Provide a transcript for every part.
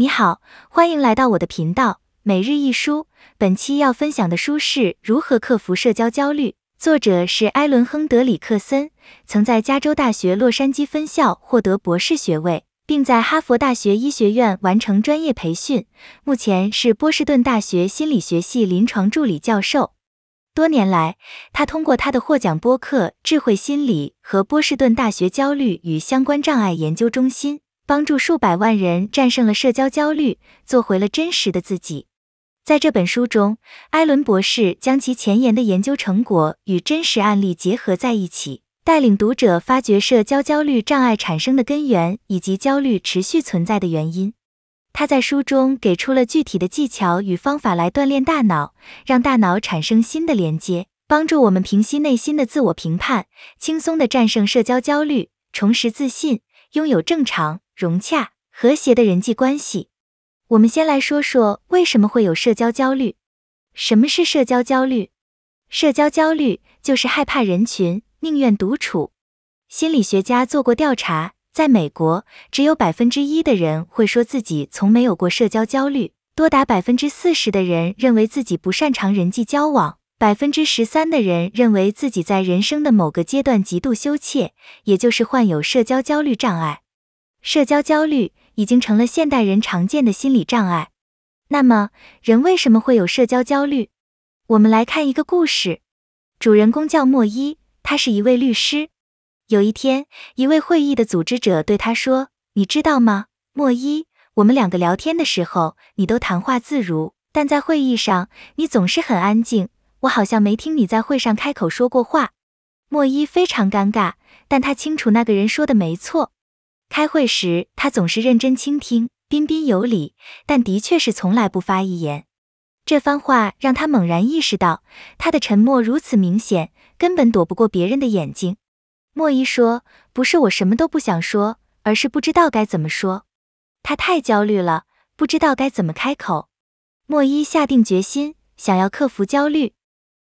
你好，欢迎来到我的频道每日一书。本期要分享的书是《如何克服社交焦虑》，作者是埃伦·亨德里克森，曾在加州大学洛杉矶分校获得博士学位，并在哈佛大学医学院完成专业培训。目前是波士顿大学心理学系临床助理教授。多年来，他通过他的获奖播客《智慧心理》和波士顿大学焦虑与相关障碍研究中心。帮助数百万人战胜了社交焦虑，做回了真实的自己。在这本书中，艾伦博士将其前沿的研究成果与真实案例结合在一起，带领读者发掘社交焦虑障碍产生的根源以及焦虑持续存在的原因。他在书中给出了具体的技巧与方法来锻炼大脑，让大脑产生新的连接，帮助我们平息内心的自我评判，轻松地战胜社交焦虑，重拾自信，拥有正常。融洽和谐的人际关系。我们先来说说为什么会有社交焦虑。什么是社交焦虑？社交焦虑就是害怕人群，宁愿独处。心理学家做过调查，在美国，只有百分之一的人会说自己从没有过社交焦虑，多达百分之四十的人认为自己不擅长人际交往，百分之十三的人认为自己在人生的某个阶段极度羞怯，也就是患有社交焦虑障碍。社交焦虑已经成了现代人常见的心理障碍。那么，人为什么会有社交焦虑？我们来看一个故事。主人公叫莫伊，他是一位律师。有一天，一位会议的组织者对他说：“你知道吗，莫伊？我们两个聊天的时候，你都谈话自如，但在会议上，你总是很安静。我好像没听你在会上开口说过话。”莫伊非常尴尬，但他清楚那个人说的没错。开会时，他总是认真倾听，彬彬有礼，但的确是从来不发一言。这番话让他猛然意识到，他的沉默如此明显，根本躲不过别人的眼睛。莫伊说：“不是我什么都不想说，而是不知道该怎么说。他太焦虑了，不知道该怎么开口。”莫伊下定决心，想要克服焦虑。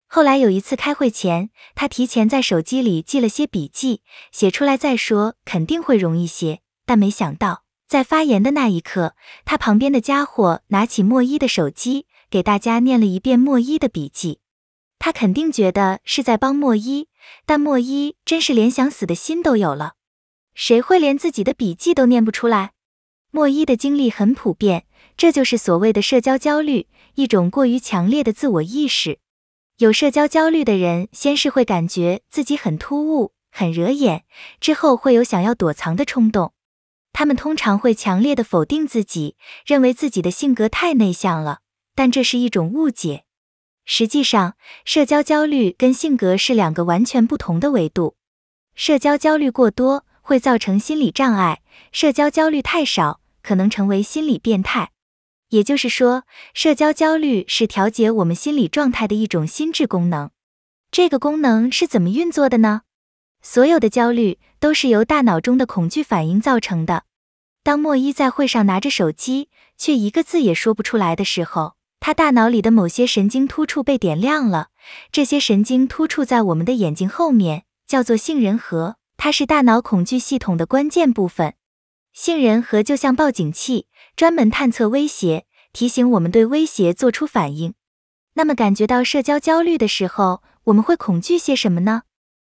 后来有一次开会前，他提前在手机里记了些笔记，写出来再说肯定会容易些。但没想到，在发言的那一刻，他旁边的家伙拿起莫伊的手机，给大家念了一遍莫伊的笔记。他肯定觉得是在帮莫伊，但莫伊真是连想死的心都有了。谁会连自己的笔记都念不出来？莫伊的经历很普遍，这就是所谓的社交焦虑，一种过于强烈的自我意识。有社交焦虑的人，先是会感觉自己很突兀、很惹眼，之后会有想要躲藏的冲动。他们通常会强烈的否定自己，认为自己的性格太内向了，但这是一种误解。实际上，社交焦虑跟性格是两个完全不同的维度。社交焦虑过多会造成心理障碍，社交焦虑太少可能成为心理变态。也就是说，社交焦虑是调节我们心理状态的一种心智功能。这个功能是怎么运作的呢？所有的焦虑都是由大脑中的恐惧反应造成的。当莫伊在会上拿着手机，却一个字也说不出来的时候，他大脑里的某些神经突触被点亮了。这些神经突触在我们的眼睛后面，叫做杏仁核，它是大脑恐惧系统的关键部分。杏仁核就像报警器，专门探测威胁，提醒我们对威胁做出反应。那么，感觉到社交焦虑的时候，我们会恐惧些什么呢？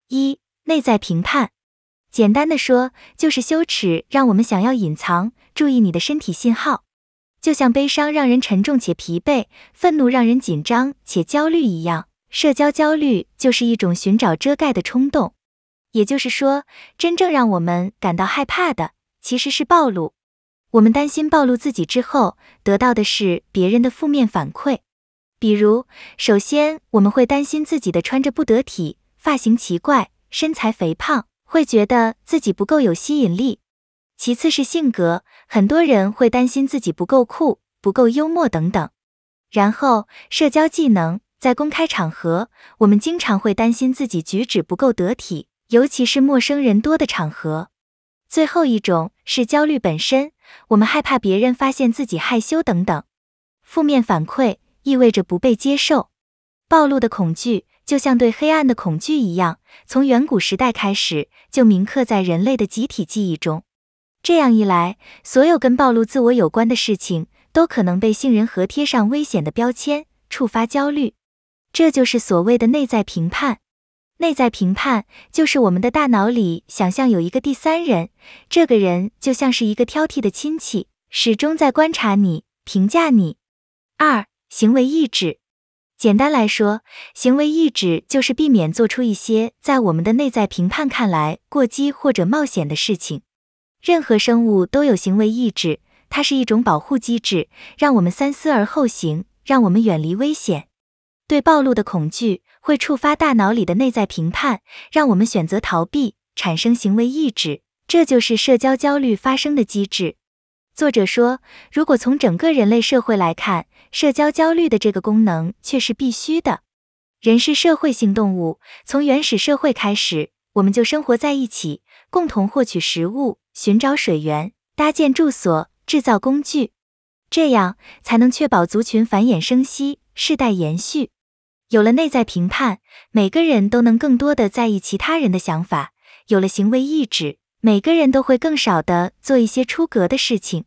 一、内在评判。简单的说，就是羞耻让我们想要隐藏。注意你的身体信号，就像悲伤让人沉重且疲惫，愤怒让人紧张且焦虑一样，社交焦虑就是一种寻找遮盖的冲动。也就是说，真正让我们感到害怕的。其实是暴露，我们担心暴露自己之后得到的是别人的负面反馈，比如首先我们会担心自己的穿着不得体、发型奇怪、身材肥胖，会觉得自己不够有吸引力；其次是性格，很多人会担心自己不够酷、不够幽默等等。然后社交技能，在公开场合，我们经常会担心自己举止不够得体，尤其是陌生人多的场合。最后一种是焦虑本身，我们害怕别人发现自己害羞等等。负面反馈意味着不被接受，暴露的恐惧就像对黑暗的恐惧一样，从远古时代开始就铭刻在人类的集体记忆中。这样一来，所有跟暴露自我有关的事情都可能被杏仁核贴上危险的标签，触发焦虑。这就是所谓的内在评判。内在评判就是我们的大脑里想象有一个第三人，这个人就像是一个挑剔的亲戚，始终在观察你、评价你。二、行为意志。简单来说，行为意志就是避免做出一些在我们的内在评判看来过激或者冒险的事情。任何生物都有行为意志，它是一种保护机制，让我们三思而后行，让我们远离危险。对暴露的恐惧会触发大脑里的内在评判，让我们选择逃避，产生行为抑制，这就是社交焦虑发生的机制。作者说，如果从整个人类社会来看，社交焦虑的这个功能却是必须的。人是社会性动物，从原始社会开始，我们就生活在一起，共同获取食物、寻找水源、搭建住所、制造工具，这样才能确保族群繁衍生息、世代延续。有了内在评判，每个人都能更多的在意其他人的想法；有了行为意志，每个人都会更少的做一些出格的事情。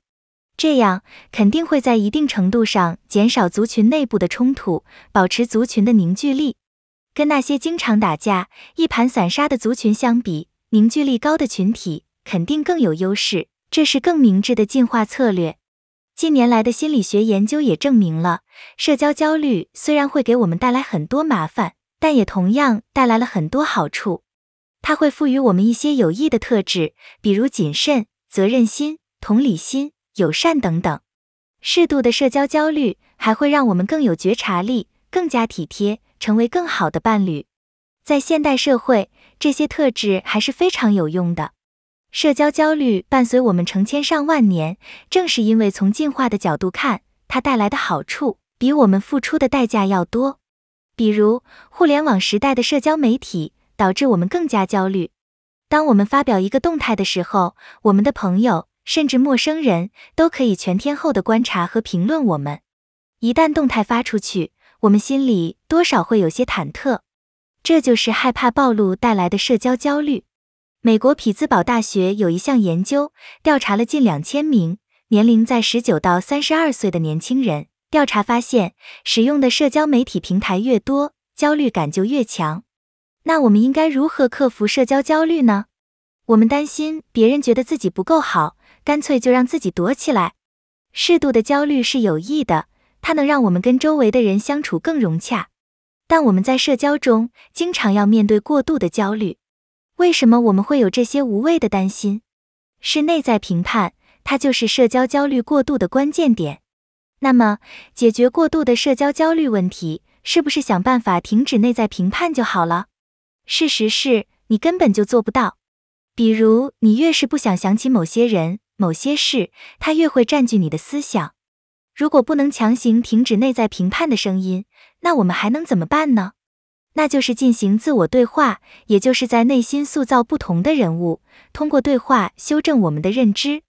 这样肯定会在一定程度上减少族群内部的冲突，保持族群的凝聚力。跟那些经常打架、一盘散沙的族群相比，凝聚力高的群体肯定更有优势。这是更明智的进化策略。近年来的心理学研究也证明了，社交焦虑虽然会给我们带来很多麻烦，但也同样带来了很多好处。它会赋予我们一些有益的特质，比如谨慎、责任心、同理心、友善等等。适度的社交焦虑还会让我们更有觉察力，更加体贴，成为更好的伴侣。在现代社会，这些特质还是非常有用的。社交焦虑伴随我们成千上万年，正是因为从进化的角度看，它带来的好处比我们付出的代价要多。比如，互联网时代的社交媒体导致我们更加焦虑。当我们发表一个动态的时候，我们的朋友甚至陌生人都可以全天候的观察和评论我们。一旦动态发出去，我们心里多少会有些忐忑，这就是害怕暴露带来的社交焦虑。美国匹兹堡大学有一项研究，调查了近两千名年龄在十九到三十二岁的年轻人。调查发现，使用的社交媒体平台越多，焦虑感就越强。那我们应该如何克服社交焦虑呢？我们担心别人觉得自己不够好，干脆就让自己躲起来。适度的焦虑是有益的，它能让我们跟周围的人相处更融洽。但我们在社交中经常要面对过度的焦虑。为什么我们会有这些无谓的担心？是内在评判，它就是社交焦虑过度的关键点。那么，解决过度的社交焦虑问题，是不是想办法停止内在评判就好了？事实是你根本就做不到。比如，你越是不想想起某些人、某些事，它越会占据你的思想。如果不能强行停止内在评判的声音，那我们还能怎么办呢？那就是进行自我对话，也就是在内心塑造不同的人物，通过对话修正我们的认知。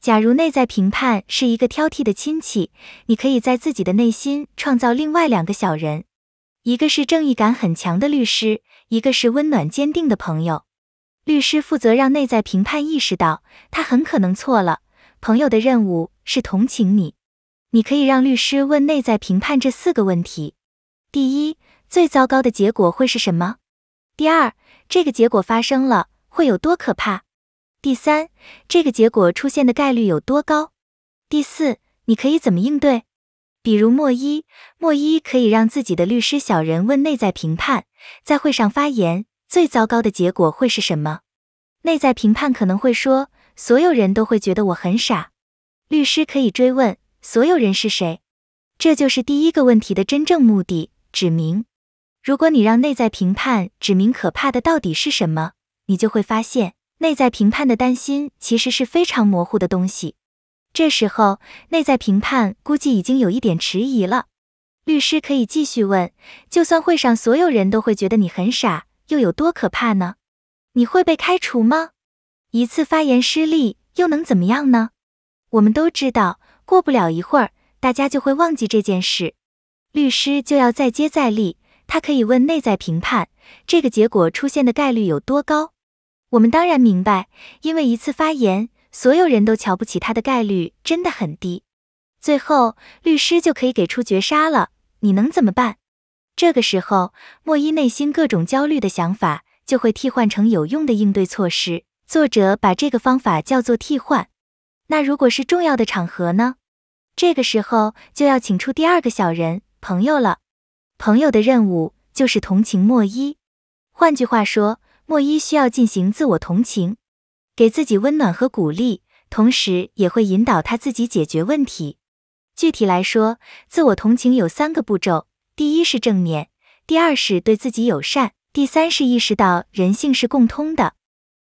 假如内在评判是一个挑剔的亲戚，你可以在自己的内心创造另外两个小人，一个是正义感很强的律师，一个是温暖坚定的朋友。律师负责让内在评判意识到他很可能错了，朋友的任务是同情你。你可以让律师问内在评判这四个问题：第一。最糟糕的结果会是什么？第二，这个结果发生了会有多可怕？第三，这个结果出现的概率有多高？第四，你可以怎么应对？比如莫伊，莫伊可以让自己的律师小人问内在评判，在会上发言。最糟糕的结果会是什么？内在评判可能会说，所有人都会觉得我很傻。律师可以追问，所有人是谁？这就是第一个问题的真正目的，指明。如果你让内在评判指明可怕的到底是什么，你就会发现内在评判的担心其实是非常模糊的东西。这时候，内在评判估计已经有一点迟疑了。律师可以继续问：就算会上所有人都会觉得你很傻，又有多可怕呢？你会被开除吗？一次发言失利又能怎么样呢？我们都知道，过不了一会儿，大家就会忘记这件事。律师就要再接再厉。他可以问内在评判这个结果出现的概率有多高？我们当然明白，因为一次发言，所有人都瞧不起他的概率真的很低。最后，律师就可以给出绝杀了，你能怎么办？这个时候，莫伊内心各种焦虑的想法就会替换成有用的应对措施。作者把这个方法叫做替换。那如果是重要的场合呢？这个时候就要请出第二个小人朋友了。朋友的任务就是同情莫伊，换句话说，莫伊需要进行自我同情，给自己温暖和鼓励，同时也会引导他自己解决问题。具体来说，自我同情有三个步骤：第一是正面，第二是对自己友善，第三是意识到人性是共通的。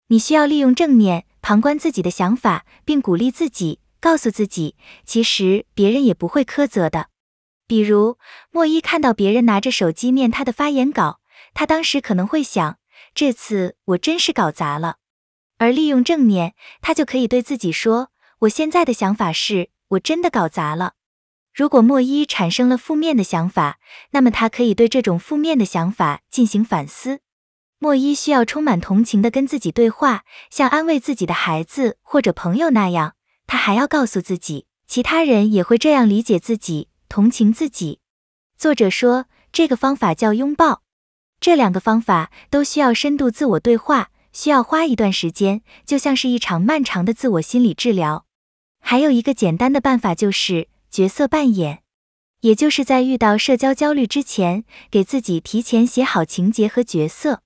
你需要利用正面旁观自己的想法，并鼓励自己，告诉自己，其实别人也不会苛责的。比如莫伊看到别人拿着手机念他的发言稿，他当时可能会想：这次我真是搞砸了。而利用正念，他就可以对自己说：我现在的想法是，我真的搞砸了。如果莫伊产生了负面的想法，那么他可以对这种负面的想法进行反思。莫伊需要充满同情的跟自己对话，像安慰自己的孩子或者朋友那样。他还要告诉自己，其他人也会这样理解自己。同情自己，作者说这个方法叫拥抱。这两个方法都需要深度自我对话，需要花一段时间，就像是一场漫长的自我心理治疗。还有一个简单的办法就是角色扮演，也就是在遇到社交焦虑之前，给自己提前写好情节和角色。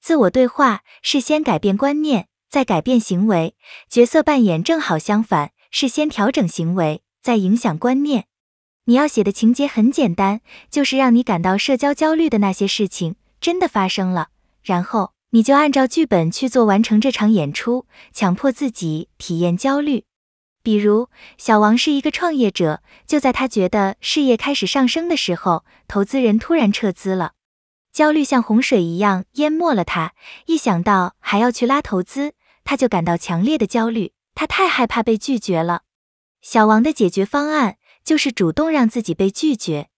自我对话是先改变观念，再改变行为；角色扮演正好相反，是先调整行为，再影响观念。你要写的情节很简单，就是让你感到社交焦虑的那些事情真的发生了，然后你就按照剧本去做，完成这场演出，强迫自己体验焦虑。比如，小王是一个创业者，就在他觉得事业开始上升的时候，投资人突然撤资了，焦虑像洪水一样淹没了他。一想到还要去拉投资，他就感到强烈的焦虑，他太害怕被拒绝了。小王的解决方案。就是主动让自己被拒绝。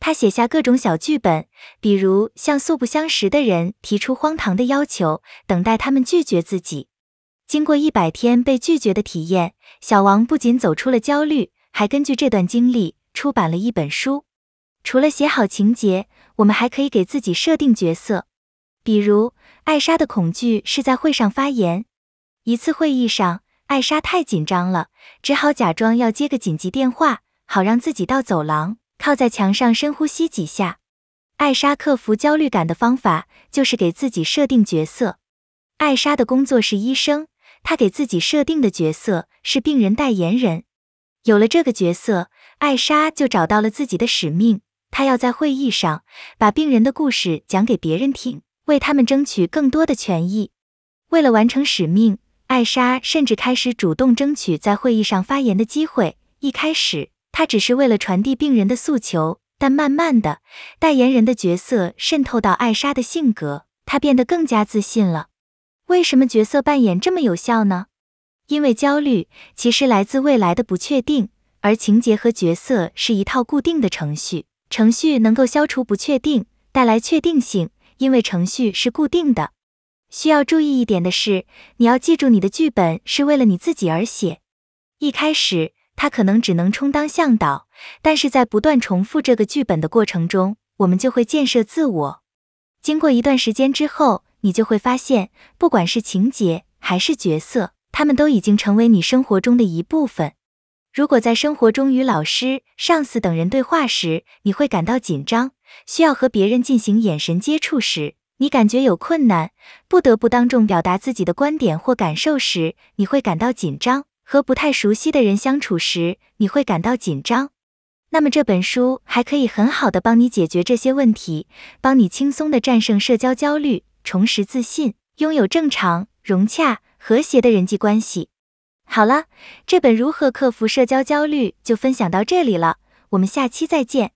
他写下各种小剧本，比如向素不相识的人提出荒唐的要求，等待他们拒绝自己。经过一百天被拒绝的体验，小王不仅走出了焦虑，还根据这段经历出版了一本书。除了写好情节，我们还可以给自己设定角色，比如艾莎的恐惧是在会上发言。一次会议上，艾莎太紧张了，只好假装要接个紧急电话。好让自己到走廊，靠在墙上深呼吸几下。艾莎克服焦虑感的方法就是给自己设定角色。艾莎的工作是医生，她给自己设定的角色是病人代言人。有了这个角色，艾莎就找到了自己的使命。她要在会议上把病人的故事讲给别人听，为他们争取更多的权益。为了完成使命，艾莎甚至开始主动争取在会议上发言的机会。一开始。他只是为了传递病人的诉求，但慢慢的，代言人的角色渗透到艾莎的性格，她变得更加自信了。为什么角色扮演这么有效呢？因为焦虑其实来自未来的不确定，而情节和角色是一套固定的程序，程序能够消除不确定，带来确定性，因为程序是固定的。需要注意一点的是，你要记住你的剧本是为了你自己而写，一开始。他可能只能充当向导，但是在不断重复这个剧本的过程中，我们就会建设自我。经过一段时间之后，你就会发现，不管是情节还是角色，他们都已经成为你生活中的一部分。如果在生活中与老师、上司等人对话时，你会感到紧张；需要和别人进行眼神接触时，你感觉有困难；不得不当众表达自己的观点或感受时，你会感到紧张。和不太熟悉的人相处时，你会感到紧张。那么这本书还可以很好的帮你解决这些问题，帮你轻松的战胜社交焦虑，重拾自信，拥有正常、融洽、和谐的人际关系。好了，这本《如何克服社交焦虑》就分享到这里了，我们下期再见。